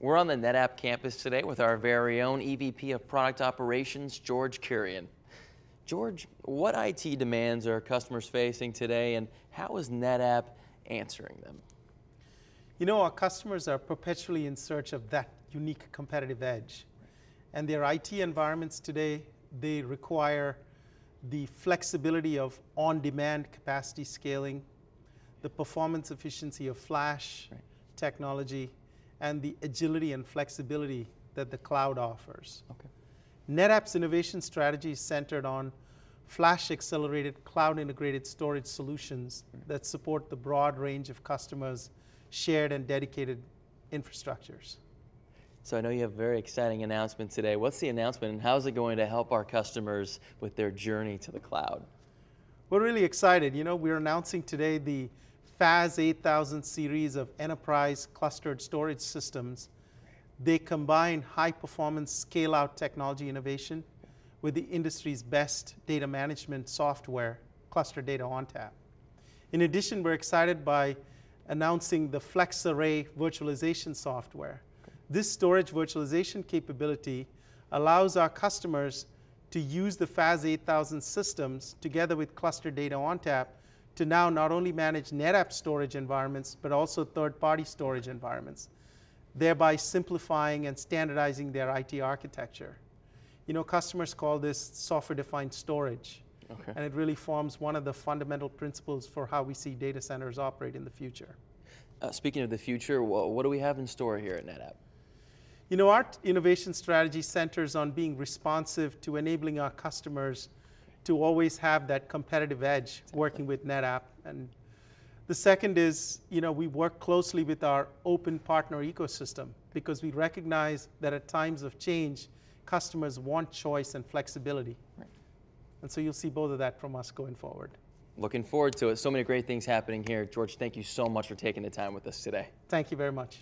We're on the NetApp campus today with our very own EVP of Product Operations, George Curian. George, what IT demands are customers facing today and how is NetApp answering them? You know, our customers are perpetually in search of that unique competitive edge. And their IT environments today, they require the flexibility of on-demand capacity scaling, the performance efficiency of flash right. technology, and the agility and flexibility that the cloud offers. Okay. NetApp's innovation strategy is centered on flash accelerated cloud integrated storage solutions mm-hmm. that support the broad range of customers' shared and dedicated infrastructures. So I know you have a very exciting announcement today. What's the announcement and how is it going to help our customers with their journey to the cloud? We're really excited. You know, we're announcing today the FAS 8000 series of enterprise clustered storage systems, they combine high performance scale out technology innovation with the industry's best data management software, Cluster Data ONTAP. In addition, we're excited by announcing the FlexArray virtualization software. This storage virtualization capability allows our customers to use the FAS 8000 systems together with Cluster Data ONTAP to now not only manage NetApp storage environments, but also third-party storage environments, thereby simplifying and standardizing their IT architecture. You know, customers call this software-defined storage. Okay. And it really forms one of the fundamental principles for how we see data centers operate in the future. Uh, speaking of the future, what do we have in store here at NetApp? You know, our innovation strategy centers on being responsive to enabling our customers to always have that competitive edge working with NetApp. And the second is, you know, we work closely with our open partner ecosystem because we recognize that at times of change, customers want choice and flexibility. Right. And so you'll see both of that from us going forward. Looking forward to it. So many great things happening here. George, thank you so much for taking the time with us today. Thank you very much.